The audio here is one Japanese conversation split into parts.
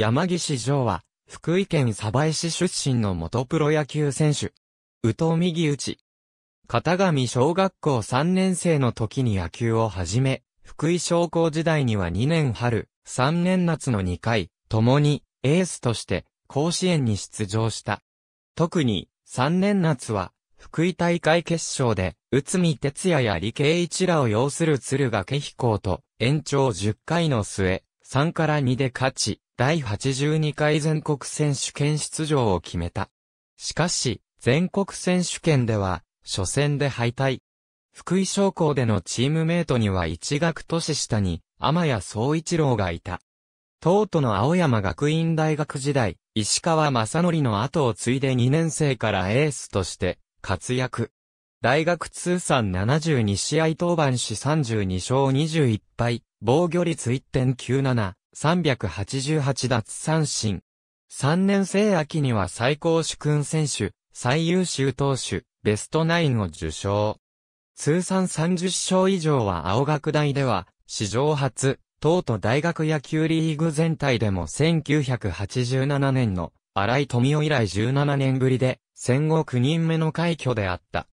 山岸城は、福井県鯖江市出身の元プロ野球選手。宇藤右内。ち。片上小学校3年生の時に野球を始め、福井商工時代には2年春、3年夏の2回、共にエースとして甲子園に出場した。特に3年夏は福井大会決勝で、内海哲也や理慶一らを擁する鶴ヶ家飛行と延長10回の末、3から2で勝ち、第82回全国選手権出場を決めた。しかし、全国選手権では、初戦で敗退。福井商工でのチームメイトには一学年下に、天谷総一郎がいた。東都の青山学院大学時代、石川正則の後を継いで2年生からエースとして活躍。大学通算72試合登板し32勝21敗、防御率1.97、388奪三振。3年生秋には最高主君選手、最優秀投手、ベストナインを受賞。通算30勝以上は青学大では、史上初、東都大学野球リーグ全体でも1987年の荒井富夫以来17年ぶりで、戦後9人目の快挙であった。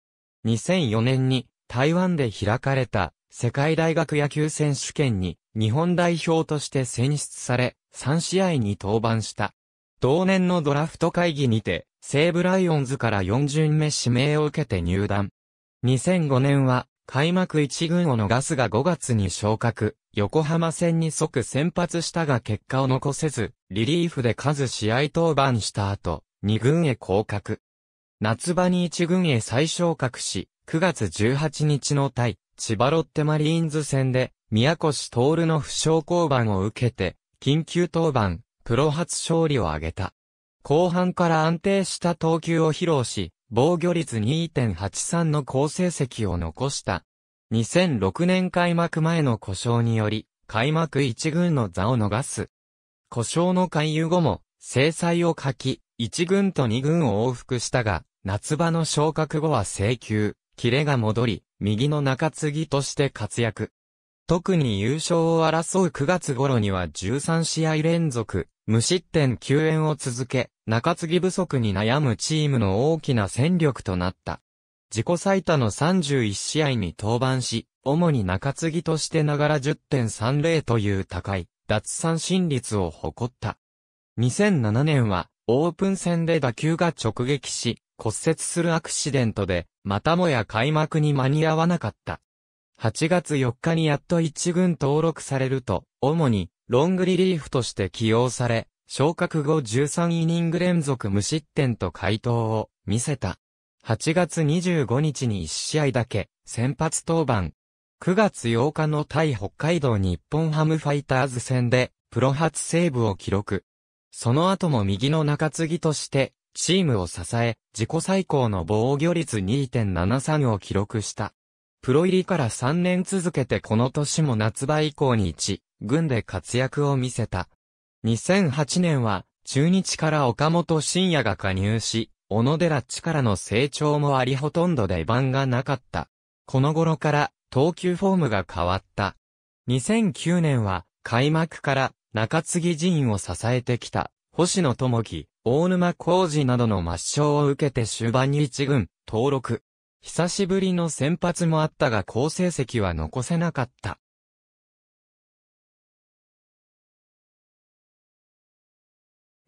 2004年に台湾で開かれた世界大学野球選手権に日本代表として選出され、3試合に登板した。同年のドラフト会議にて、西武ライオンズから4巡目指名を受けて入団。2005年は、開幕1軍を逃すが5月に昇格、横浜戦に即先発したが結果を残せず、リリーフで数試合登板した後、2軍へ降格。夏場に1軍へ再昇格し、9月18日の対千葉ロッテマリーンズ戦で、宮越徹の負傷降板を受けて、緊急登板、プロ初勝利を挙げた。後半から安定した投球を披露し、防御率2.83の好成績を残した。2006年開幕前の故障により、開幕一軍の座を逃す。故障の回遊後も、制裁を書き、一軍と二軍を往復したが、夏場の昇格後は請求。キレが戻り、右の中継ぎとして活躍。特に優勝を争う9月頃には13試合連続、無失点救援を続け、中継ぎ不足に悩むチームの大きな戦力となった。自己最多の31試合に登板し、主に中継ぎとしてながら10.30という高い脱三振率を誇った。2007年はオープン戦で打球が直撃し、骨折するアクシデントで、またもや開幕に間に合わなかった。8月4日にやっと一軍登録されると、主にロングリリーフとして起用され、昇格後13イニング連続無失点と回答を見せた。8月25日に1試合だけ先発登板。9月8日の対北海道日本ハムファイターズ戦でプロ初セーブを記録。その後も右の中継ぎとしてチームを支え、自己最高の防御率2.73を記録した。プロ入りから3年続けてこの年も夏場以降に一、軍で活躍を見せた。2008年は、中日から岡本信也が加入し、小野寺らの成長もありほとんど出番がなかった。この頃から、投球フォームが変わった。2009年は、開幕から中継ぎ陣を支えてきた、星野智樹、大沼浩二などの抹消を受けて終盤に一軍、登録。久しぶりの先発もあったが好成績は残せなかった。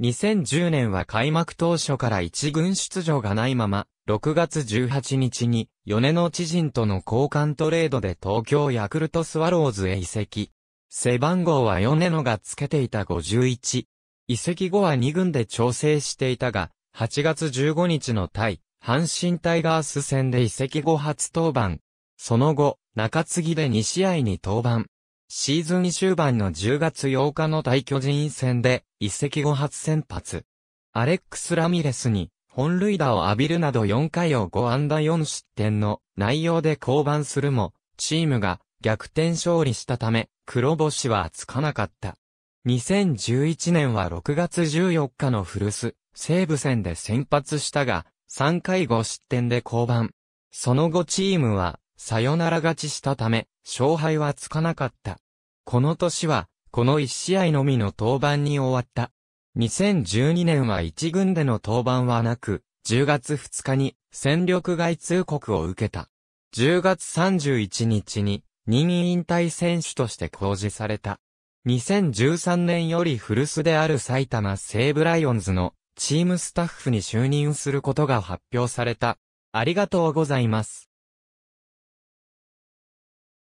2010年は開幕当初から一軍出場がないまま、6月18日に、米野知人との交換トレードで東京ヤクルトスワローズへ移籍。背番号は米野がつけていた51。移籍後は2軍で調整していたが、8月15日の対、阪神タイガース戦で移籍後初登板。その後、中継ぎで2試合に登板。シーズン終盤の10月8日の対巨人戦で、移籍後初先発。アレックス・ラミレスに、本塁打を浴びるなど4回を5安打4失点の内容で降板するも、チームが逆転勝利したため、黒星はつかなかった。2011年は6月14日の古巣、西武戦で先発したが、3回5失点で降板。その後チームは、さよなら勝ちしたため、勝敗はつかなかった。この年は、この1試合のみの登板に終わった。2012年は1軍での登板はなく、10月2日に戦力外通告を受けた。10月31日に任意引退選手として公示された。2013年より古巣である埼玉西武ライオンズのチームスタッフに就任することが発表された。ありがとうございます。